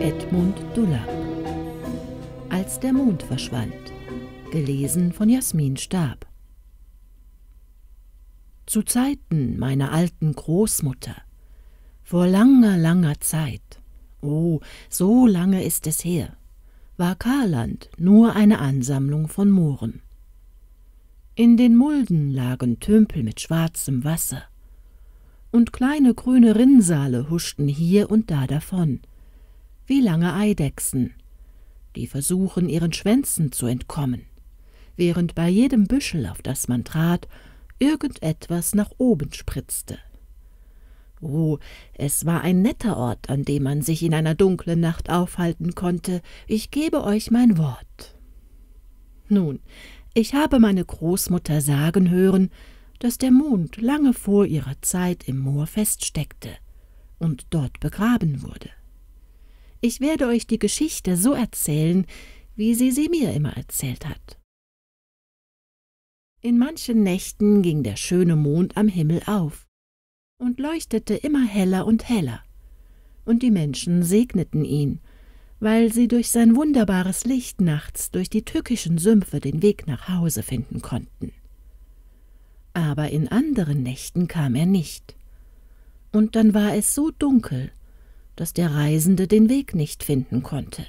Edmund Duller Als der Mond verschwand. Gelesen von Jasmin Stab. Zu Zeiten meiner alten Großmutter, vor langer, langer Zeit, oh, so lange ist es her, war Karland nur eine Ansammlung von Mooren. In den Mulden lagen Tümpel mit schwarzem Wasser, und kleine grüne Rinnsale huschten hier und da davon, wie lange Eidechsen, die versuchen, ihren Schwänzen zu entkommen, während bei jedem Büschel, auf das man trat, irgendetwas nach oben spritzte. Oh, es war ein netter Ort, an dem man sich in einer dunklen Nacht aufhalten konnte, ich gebe euch mein Wort. Nun, ich habe meine Großmutter sagen hören, dass der Mond lange vor ihrer Zeit im Moor feststeckte und dort begraben wurde. Ich werde euch die Geschichte so erzählen, wie sie sie mir immer erzählt hat. In manchen Nächten ging der schöne Mond am Himmel auf, und leuchtete immer heller und heller. Und die Menschen segneten ihn, weil sie durch sein wunderbares Licht nachts durch die tückischen Sümpfe den Weg nach Hause finden konnten. Aber in anderen Nächten kam er nicht. Und dann war es so dunkel, dass der Reisende den Weg nicht finden konnte.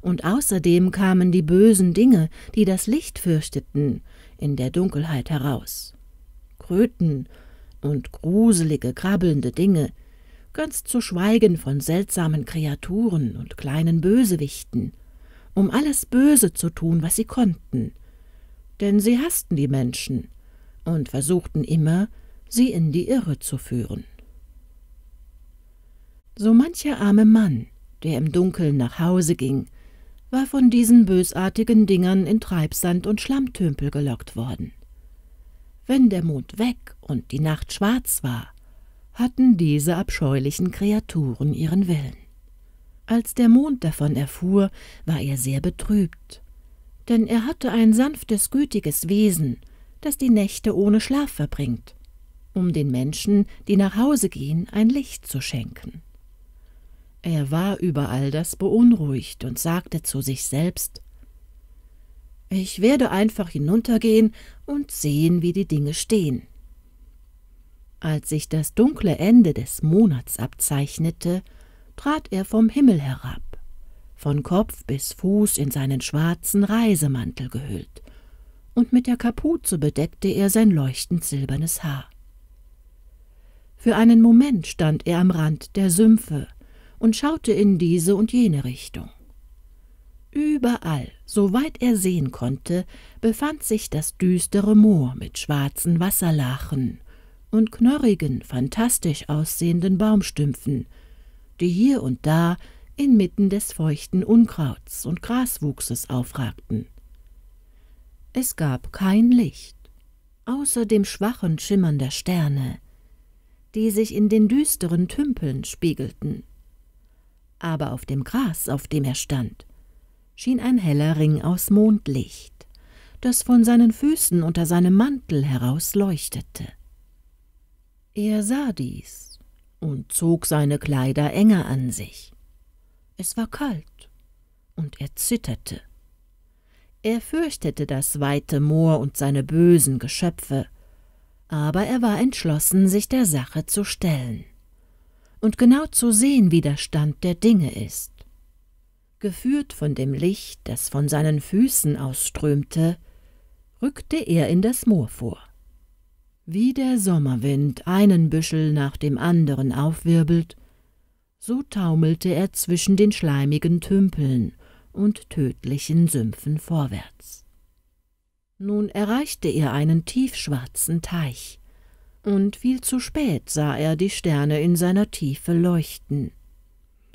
Und außerdem kamen die bösen Dinge, die das Licht fürchteten, in der Dunkelheit heraus. Kröten, und gruselige, krabbelnde Dinge, ganz zu schweigen von seltsamen Kreaturen und kleinen Bösewichten, um alles Böse zu tun, was sie konnten. Denn sie hassten die Menschen und versuchten immer, sie in die Irre zu führen. So mancher arme Mann, der im Dunkeln nach Hause ging, war von diesen bösartigen Dingern in Treibsand und Schlammtümpel gelockt worden wenn der Mond weg und die Nacht schwarz war, hatten diese abscheulichen Kreaturen ihren Willen. Als der Mond davon erfuhr, war er sehr betrübt, denn er hatte ein sanftes, gütiges Wesen, das die Nächte ohne Schlaf verbringt, um den Menschen, die nach Hause gehen, ein Licht zu schenken. Er war über all das beunruhigt und sagte zu sich selbst Ich werde einfach hinuntergehen und sehen, wie die Dinge stehen. Als sich das dunkle Ende des Monats abzeichnete, trat er vom Himmel herab, von Kopf bis Fuß in seinen schwarzen Reisemantel gehüllt, und mit der Kapuze bedeckte er sein leuchtend silbernes Haar. Für einen Moment stand er am Rand der Sümpfe und schaute in diese und jene Richtung. Überall, soweit er sehen konnte, befand sich das düstere Moor mit schwarzen Wasserlachen und knorrigen, fantastisch aussehenden Baumstümpfen, die hier und da inmitten des feuchten Unkrauts und Graswuchses aufragten. Es gab kein Licht, außer dem schwachen Schimmern der Sterne, die sich in den düsteren Tümpeln spiegelten. Aber auf dem Gras, auf dem er stand, schien ein heller Ring aus Mondlicht, das von seinen Füßen unter seinem Mantel heraus leuchtete. Er sah dies und zog seine Kleider enger an sich. Es war kalt und er zitterte. Er fürchtete das weite Moor und seine bösen Geschöpfe, aber er war entschlossen, sich der Sache zu stellen und genau zu sehen, wie der Stand der Dinge ist. Geführt von dem Licht, das von seinen Füßen ausströmte, rückte er in das Moor vor. Wie der Sommerwind einen Büschel nach dem anderen aufwirbelt, so taumelte er zwischen den schleimigen Tümpeln und tödlichen Sümpfen vorwärts. Nun erreichte er einen tiefschwarzen Teich, und viel zu spät sah er die Sterne in seiner Tiefe leuchten.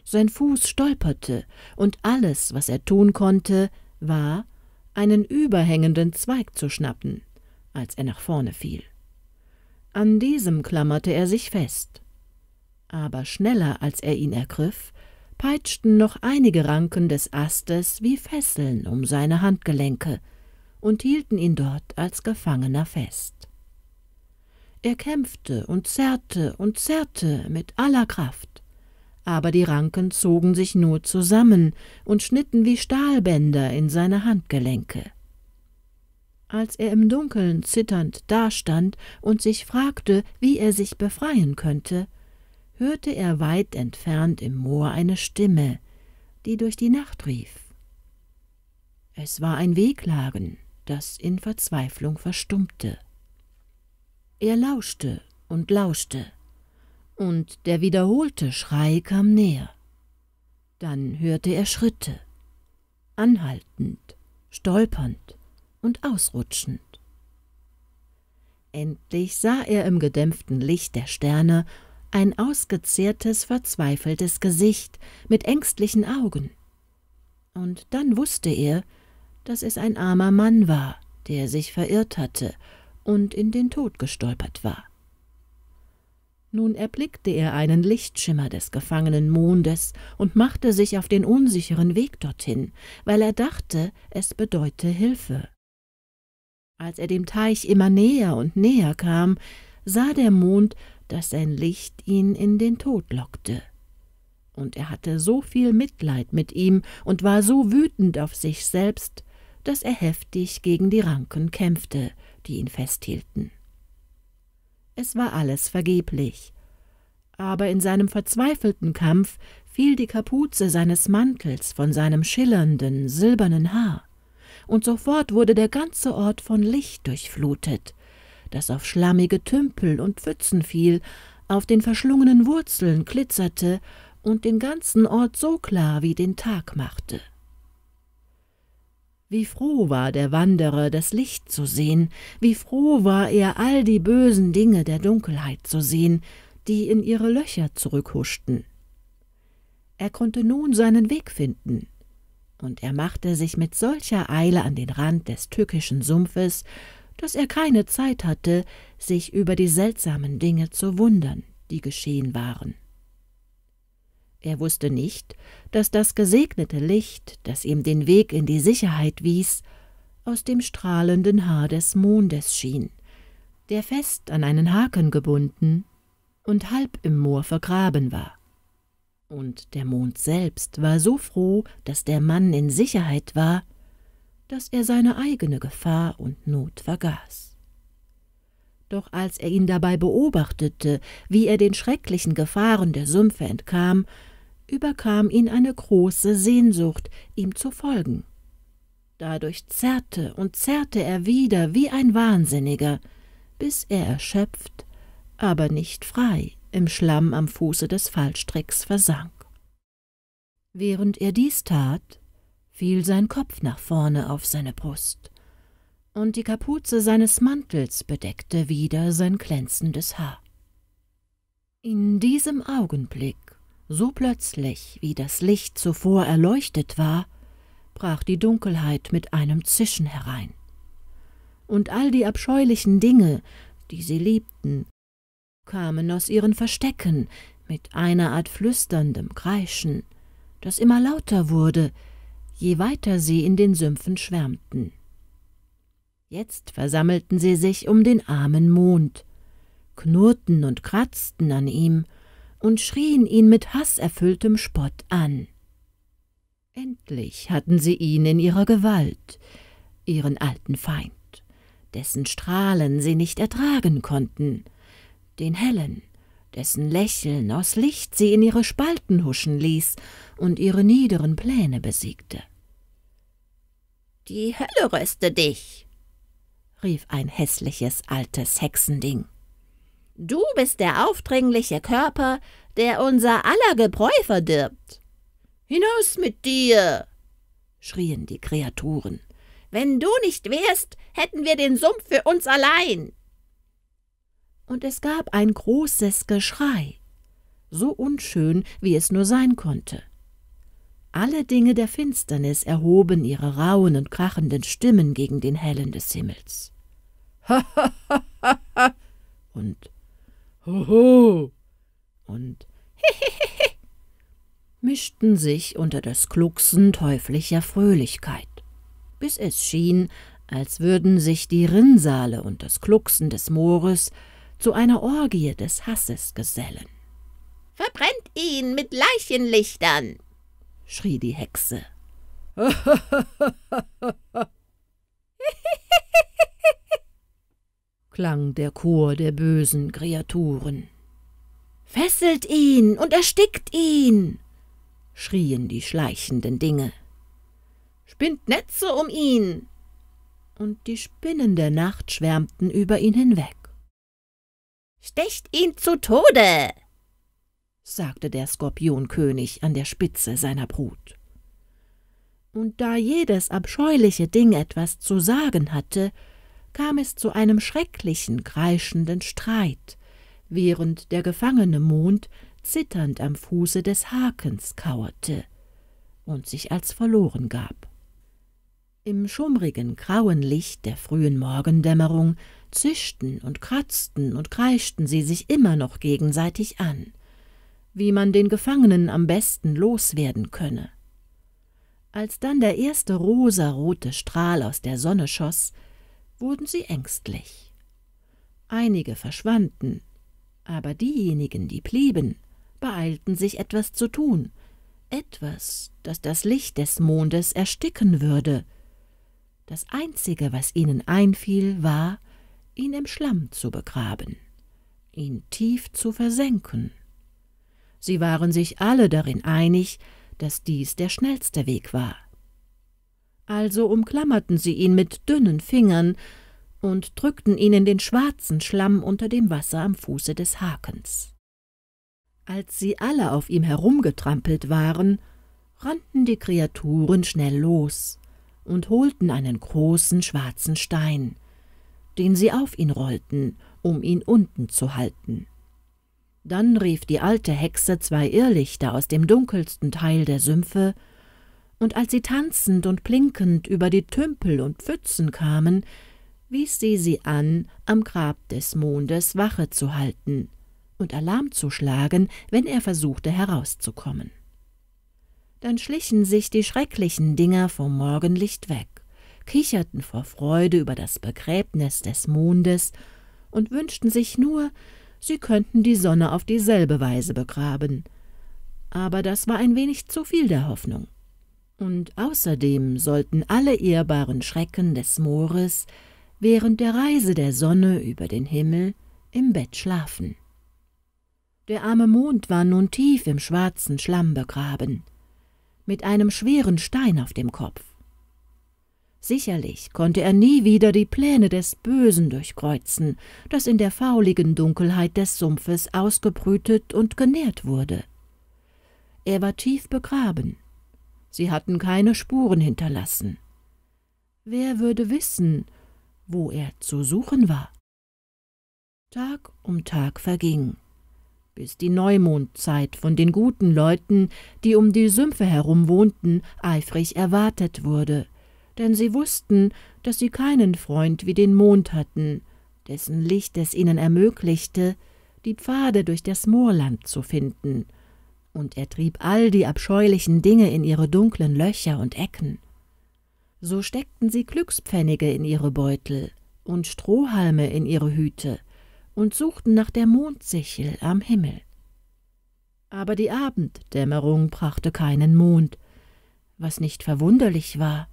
Sein Fuß stolperte, und alles, was er tun konnte, war, einen überhängenden Zweig zu schnappen, als er nach vorne fiel. An diesem klammerte er sich fest. Aber schneller als er ihn ergriff, peitschten noch einige Ranken des Astes wie Fesseln um seine Handgelenke und hielten ihn dort als Gefangener fest. Er kämpfte und zerrte und zerrte mit aller Kraft aber die Ranken zogen sich nur zusammen und schnitten wie Stahlbänder in seine Handgelenke. Als er im Dunkeln zitternd dastand und sich fragte, wie er sich befreien könnte, hörte er weit entfernt im Moor eine Stimme, die durch die Nacht rief. Es war ein Wehklagen, das in Verzweiflung verstummte. Er lauschte und lauschte und der wiederholte Schrei kam näher. Dann hörte er Schritte, anhaltend, stolpernd und ausrutschend. Endlich sah er im gedämpften Licht der Sterne ein ausgezehrtes, verzweifeltes Gesicht mit ängstlichen Augen. Und dann wusste er, dass es ein armer Mann war, der sich verirrt hatte und in den Tod gestolpert war. Nun erblickte er einen Lichtschimmer des gefangenen Mondes und machte sich auf den unsicheren Weg dorthin, weil er dachte, es bedeute Hilfe. Als er dem Teich immer näher und näher kam, sah der Mond, dass sein Licht ihn in den Tod lockte. Und er hatte so viel Mitleid mit ihm und war so wütend auf sich selbst, dass er heftig gegen die Ranken kämpfte, die ihn festhielten. Es war alles vergeblich. Aber in seinem verzweifelten Kampf fiel die Kapuze seines Mantels von seinem schillernden, silbernen Haar, und sofort wurde der ganze Ort von Licht durchflutet, das auf schlammige Tümpel und Pfützen fiel, auf den verschlungenen Wurzeln glitzerte und den ganzen Ort so klar wie den Tag machte. Wie froh war der Wanderer, das Licht zu sehen, wie froh war er, all die bösen Dinge der Dunkelheit zu sehen, die in ihre Löcher zurückhuschten. Er konnte nun seinen Weg finden, und er machte sich mit solcher Eile an den Rand des tückischen Sumpfes, dass er keine Zeit hatte, sich über die seltsamen Dinge zu wundern, die geschehen waren. Er wusste nicht, dass das gesegnete Licht, das ihm den Weg in die Sicherheit wies, aus dem strahlenden Haar des Mondes schien, der fest an einen Haken gebunden und halb im Moor vergraben war. Und der Mond selbst war so froh, dass der Mann in Sicherheit war, dass er seine eigene Gefahr und Not vergaß. Doch als er ihn dabei beobachtete, wie er den schrecklichen Gefahren der Sümpfe entkam überkam ihn eine große Sehnsucht, ihm zu folgen. Dadurch zerrte und zerrte er wieder wie ein Wahnsinniger, bis er erschöpft, aber nicht frei, im Schlamm am Fuße des Fallstricks versank. Während er dies tat, fiel sein Kopf nach vorne auf seine Brust, und die Kapuze seines Mantels bedeckte wieder sein glänzendes Haar. In diesem Augenblick so plötzlich, wie das Licht zuvor erleuchtet war, brach die Dunkelheit mit einem Zischen herein. Und all die abscheulichen Dinge, die sie liebten, kamen aus ihren Verstecken mit einer Art flüsterndem Kreischen, das immer lauter wurde, je weiter sie in den Sümpfen schwärmten. Jetzt versammelten sie sich um den armen Mond, knurrten und kratzten an ihm und schrien ihn mit hasserfülltem Spott an. Endlich hatten sie ihn in ihrer Gewalt, ihren alten Feind, dessen Strahlen sie nicht ertragen konnten, den hellen, dessen Lächeln aus Licht sie in ihre Spalten huschen ließ und ihre niederen Pläne besiegte. »Die Hölle röste dich!« rief ein hässliches altes Hexending. Du bist der aufdringliche Körper, der unser aller Gebräu verdirbt. Hinaus mit dir! schrien die Kreaturen. Wenn du nicht wärst, hätten wir den Sumpf für uns allein. Und es gab ein großes Geschrei, so unschön, wie es nur sein konnte. Alle Dinge der Finsternis erhoben ihre rauen und krachenden Stimmen gegen den Hellen des Himmels. Ha, ha, ha, ha, Und Hoho und Hihihihi mischten sich unter das Klucksen teuflischer Fröhlichkeit, bis es schien, als würden sich die Rinnsale und das Klucksen des Moores zu einer Orgie des Hasses gesellen. Verbrennt ihn mit Leichenlichtern! schrie die Hexe. klang der Chor der bösen Kreaturen. Fesselt ihn und erstickt ihn! schrien die schleichenden Dinge. Spinnt Netze um ihn! Und die Spinnen der Nacht schwärmten über ihn hinweg. Stecht ihn zu Tode! sagte der Skorpionkönig an der Spitze seiner Brut. Und da jedes abscheuliche Ding etwas zu sagen hatte, kam es zu einem schrecklichen, kreischenden Streit, während der gefangene Mond zitternd am Fuße des Hakens kauerte und sich als verloren gab. Im schummrigen, grauen Licht der frühen Morgendämmerung zischten und kratzten und kreischten sie sich immer noch gegenseitig an, wie man den Gefangenen am besten loswerden könne. Als dann der erste rosarote Strahl aus der Sonne schoss, wurden sie ängstlich. Einige verschwanden, aber diejenigen, die blieben, beeilten sich etwas zu tun, etwas, das das Licht des Mondes ersticken würde. Das Einzige, was ihnen einfiel, war, ihn im Schlamm zu begraben, ihn tief zu versenken. Sie waren sich alle darin einig, dass dies der schnellste Weg war. Also umklammerten sie ihn mit dünnen Fingern und drückten ihn in den schwarzen Schlamm unter dem Wasser am Fuße des Hakens. Als sie alle auf ihm herumgetrampelt waren, rannten die Kreaturen schnell los und holten einen großen schwarzen Stein, den sie auf ihn rollten, um ihn unten zu halten. Dann rief die alte Hexe zwei Irrlichter aus dem dunkelsten Teil der Sümpfe und als sie tanzend und blinkend über die Tümpel und Pfützen kamen, wies sie sie an, am Grab des Mondes Wache zu halten und Alarm zu schlagen, wenn er versuchte herauszukommen. Dann schlichen sich die schrecklichen Dinger vom Morgenlicht weg, kicherten vor Freude über das Begräbnis des Mondes und wünschten sich nur, sie könnten die Sonne auf dieselbe Weise begraben. Aber das war ein wenig zu viel der Hoffnung. Und außerdem sollten alle ehrbaren Schrecken des Moores während der Reise der Sonne über den Himmel im Bett schlafen. Der arme Mond war nun tief im schwarzen Schlamm begraben, mit einem schweren Stein auf dem Kopf. Sicherlich konnte er nie wieder die Pläne des Bösen durchkreuzen, das in der fauligen Dunkelheit des Sumpfes ausgebrütet und genährt wurde. Er war tief begraben, Sie hatten keine Spuren hinterlassen. Wer würde wissen, wo er zu suchen war? Tag um Tag verging, bis die Neumondzeit von den guten Leuten, die um die Sümpfe herum wohnten, eifrig erwartet wurde, denn sie wussten, dass sie keinen Freund wie den Mond hatten, dessen Licht es ihnen ermöglichte, die Pfade durch das Moorland zu finden und er trieb all die abscheulichen Dinge in ihre dunklen Löcher und Ecken. So steckten sie Glückspfennige in ihre Beutel und Strohhalme in ihre Hüte und suchten nach der Mondsichel am Himmel. Aber die Abenddämmerung brachte keinen Mond, was nicht verwunderlich war,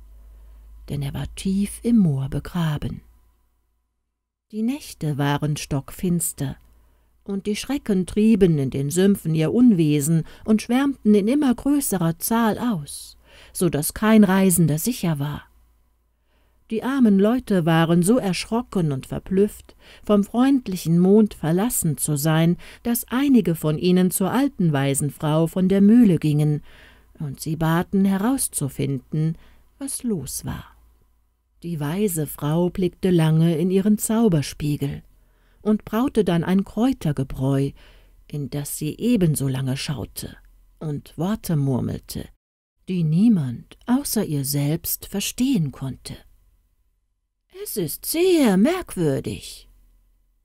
denn er war tief im Moor begraben. Die Nächte waren stockfinster, und die Schrecken trieben in den Sümpfen ihr Unwesen und schwärmten in immer größerer Zahl aus, so daß kein Reisender sicher war. Die armen Leute waren so erschrocken und verblüfft, vom freundlichen Mond verlassen zu sein, daß einige von ihnen zur alten Waisenfrau von der Mühle gingen, und sie baten herauszufinden, was los war. Die weise Frau blickte lange in ihren Zauberspiegel und braute dann ein Kräutergebräu, in das sie ebenso lange schaute und Worte murmelte, die niemand außer ihr selbst verstehen konnte. »Es ist sehr merkwürdig«,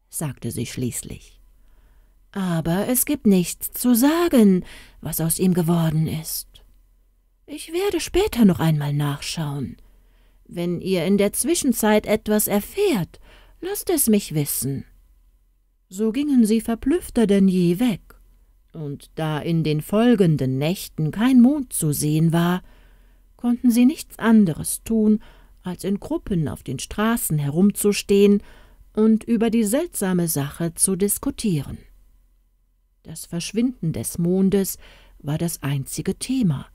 sagte sie schließlich. »Aber es gibt nichts zu sagen, was aus ihm geworden ist. Ich werde später noch einmal nachschauen. Wenn ihr in der Zwischenzeit etwas erfährt, lasst es mich wissen.« so gingen sie verblüffter denn je weg, und da in den folgenden Nächten kein Mond zu sehen war, konnten sie nichts anderes tun, als in Gruppen auf den Straßen herumzustehen und über die seltsame Sache zu diskutieren. Das Verschwinden des Mondes war das einzige Thema.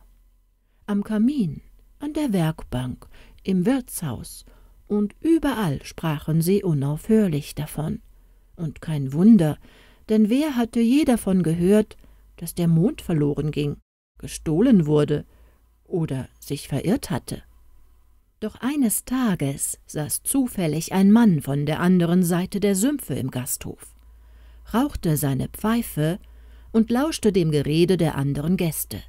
Am Kamin, an der Werkbank, im Wirtshaus und überall sprachen sie unaufhörlich davon. Und kein Wunder, denn wer hatte je davon gehört, dass der Mond verloren ging, gestohlen wurde oder sich verirrt hatte? Doch eines Tages saß zufällig ein Mann von der anderen Seite der Sümpfe im Gasthof, rauchte seine Pfeife und lauschte dem Gerede der anderen Gäste.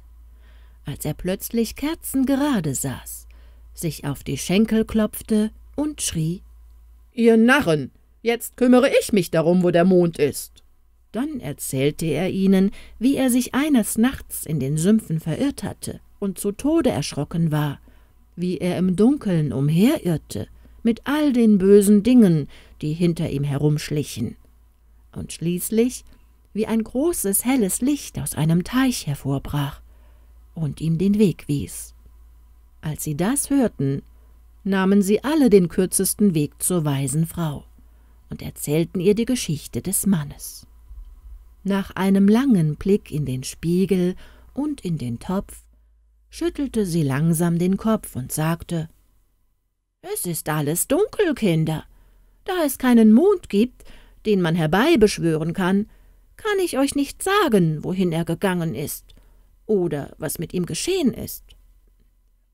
Als er plötzlich kerzengerade saß, sich auf die Schenkel klopfte und schrie Ihr Narren, Jetzt kümmere ich mich darum, wo der Mond ist. Dann erzählte er ihnen, wie er sich eines Nachts in den Sümpfen verirrt hatte und zu Tode erschrocken war, wie er im Dunkeln umherirrte, mit all den bösen Dingen, die hinter ihm herumschlichen. Und schließlich, wie ein großes helles Licht aus einem Teich hervorbrach und ihm den Weg wies. Als sie das hörten, nahmen sie alle den kürzesten Weg zur weisen Frau und erzählten ihr die Geschichte des Mannes. Nach einem langen Blick in den Spiegel und in den Topf schüttelte sie langsam den Kopf und sagte Es ist alles dunkel, Kinder. Da es keinen Mond gibt, den man herbeibeschwören kann, kann ich euch nicht sagen, wohin er gegangen ist oder was mit ihm geschehen ist.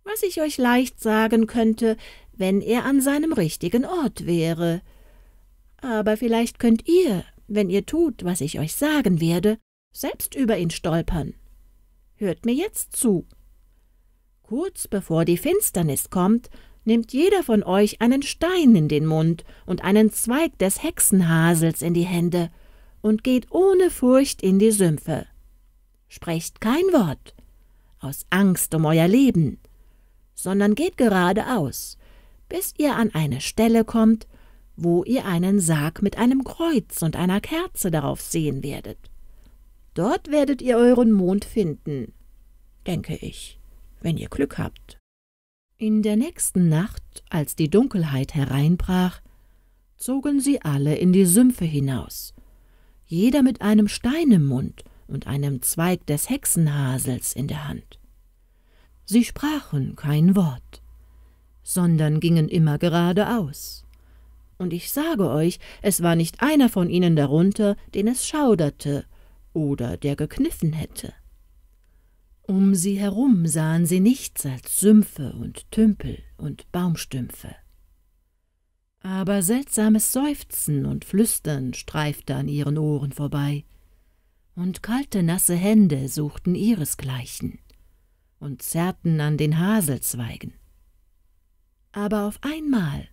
Was ich euch leicht sagen könnte, wenn er an seinem richtigen Ort wäre, aber vielleicht könnt ihr, wenn ihr tut, was ich euch sagen werde, selbst über ihn stolpern. Hört mir jetzt zu. Kurz bevor die Finsternis kommt, nimmt jeder von euch einen Stein in den Mund und einen Zweig des Hexenhasels in die Hände und geht ohne Furcht in die Sümpfe. Sprecht kein Wort, aus Angst um euer Leben, sondern geht geradeaus, bis ihr an eine Stelle kommt, wo ihr einen Sarg mit einem Kreuz und einer Kerze darauf sehen werdet. Dort werdet ihr euren Mond finden, denke ich, wenn ihr Glück habt. In der nächsten Nacht, als die Dunkelheit hereinbrach, zogen sie alle in die Sümpfe hinaus, jeder mit einem Stein im Mund und einem Zweig des Hexenhasels in der Hand. Sie sprachen kein Wort, sondern gingen immer geradeaus. Und ich sage euch, es war nicht einer von ihnen darunter, den es schauderte oder der gekniffen hätte. Um sie herum sahen sie nichts als Sümpfe und Tümpel und Baumstümpfe. Aber seltsames Seufzen und Flüstern streifte an ihren Ohren vorbei, und kalte, nasse Hände suchten ihresgleichen und zerrten an den Haselzweigen. Aber auf einmal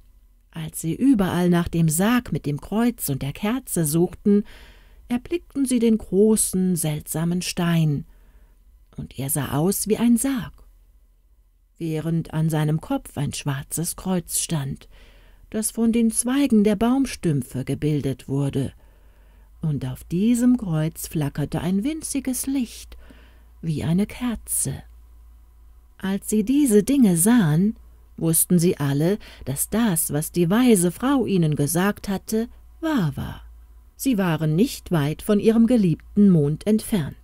als sie überall nach dem Sarg mit dem Kreuz und der Kerze suchten, erblickten sie den großen, seltsamen Stein, und er sah aus wie ein Sarg, während an seinem Kopf ein schwarzes Kreuz stand, das von den Zweigen der Baumstümpfe gebildet wurde, und auf diesem Kreuz flackerte ein winziges Licht wie eine Kerze. Als sie diese Dinge sahen, wussten sie alle, dass das, was die weise Frau ihnen gesagt hatte, wahr war. Sie waren nicht weit von ihrem geliebten Mond entfernt.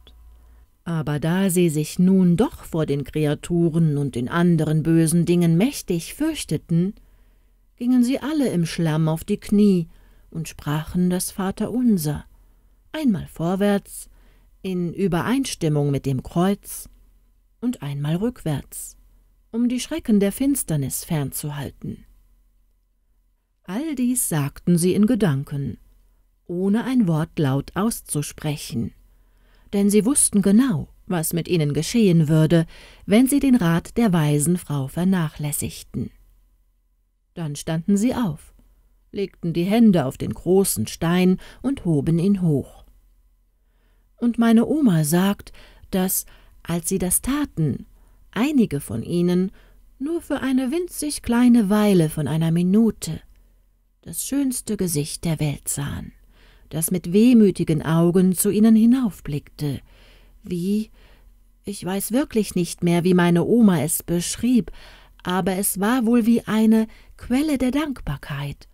Aber da sie sich nun doch vor den Kreaturen und den anderen bösen Dingen mächtig fürchteten, gingen sie alle im Schlamm auf die Knie und sprachen das Vaterunser, einmal vorwärts, in Übereinstimmung mit dem Kreuz, und einmal rückwärts, um die Schrecken der Finsternis fernzuhalten. All dies sagten sie in Gedanken, ohne ein Wort laut auszusprechen, denn sie wussten genau, was mit ihnen geschehen würde, wenn sie den Rat der weisen Frau vernachlässigten. Dann standen sie auf, legten die Hände auf den großen Stein und hoben ihn hoch. Und meine Oma sagt, dass, als sie das taten, einige von ihnen nur für eine winzig kleine Weile von einer Minute das schönste Gesicht der Welt sahen, das mit wehmütigen Augen zu ihnen hinaufblickte, wie, ich weiß wirklich nicht mehr, wie meine Oma es beschrieb, aber es war wohl wie eine Quelle der Dankbarkeit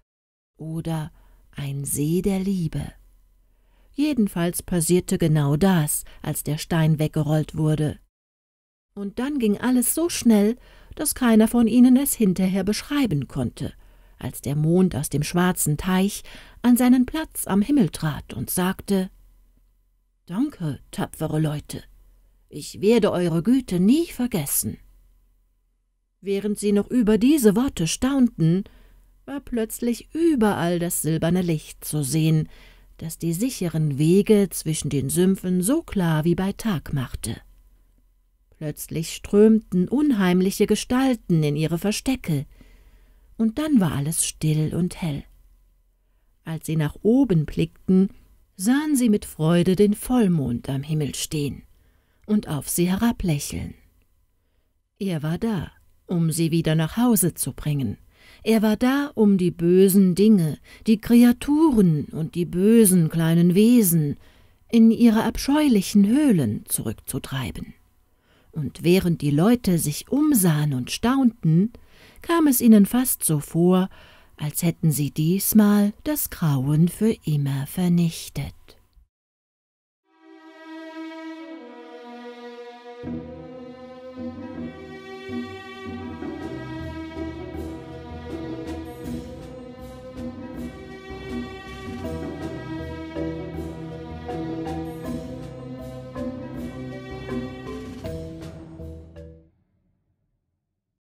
oder ein See der Liebe. Jedenfalls passierte genau das, als der Stein weggerollt wurde. Und dann ging alles so schnell, dass keiner von ihnen es hinterher beschreiben konnte, als der Mond aus dem schwarzen Teich an seinen Platz am Himmel trat und sagte Danke, tapfere Leute, ich werde eure Güte nie vergessen. Während sie noch über diese Worte staunten, war plötzlich überall das silberne Licht zu sehen, das die sicheren Wege zwischen den Sümpfen so klar wie bei Tag machte. Plötzlich strömten unheimliche Gestalten in ihre Verstecke, und dann war alles still und hell. Als sie nach oben blickten, sahen sie mit Freude den Vollmond am Himmel stehen und auf sie herablächeln. Er war da, um sie wieder nach Hause zu bringen. Er war da, um die bösen Dinge, die Kreaturen und die bösen kleinen Wesen in ihre abscheulichen Höhlen zurückzutreiben und während die Leute sich umsahen und staunten, kam es ihnen fast so vor, als hätten sie diesmal das Grauen für immer vernichtet.